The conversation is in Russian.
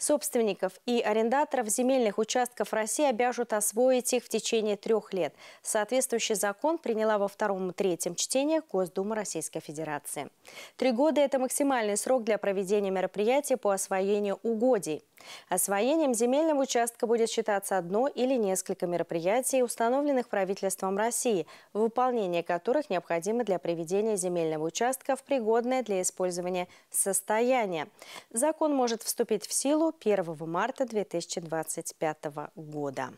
Собственников и арендаторов земельных участков России обяжут освоить их в течение трех лет. Соответствующий закон приняла во втором и третьем чтениях Госдума Российской Федерации. Три года – это максимальный срок для проведения мероприятий по освоению угодий. Освоением земельного участка будет считаться одно или несколько мероприятий, установленных правительством России, выполнение которых необходимо для приведения земельного участка в пригодное для использования состояние. Закон может вступить в силу 1 марта 2025 года.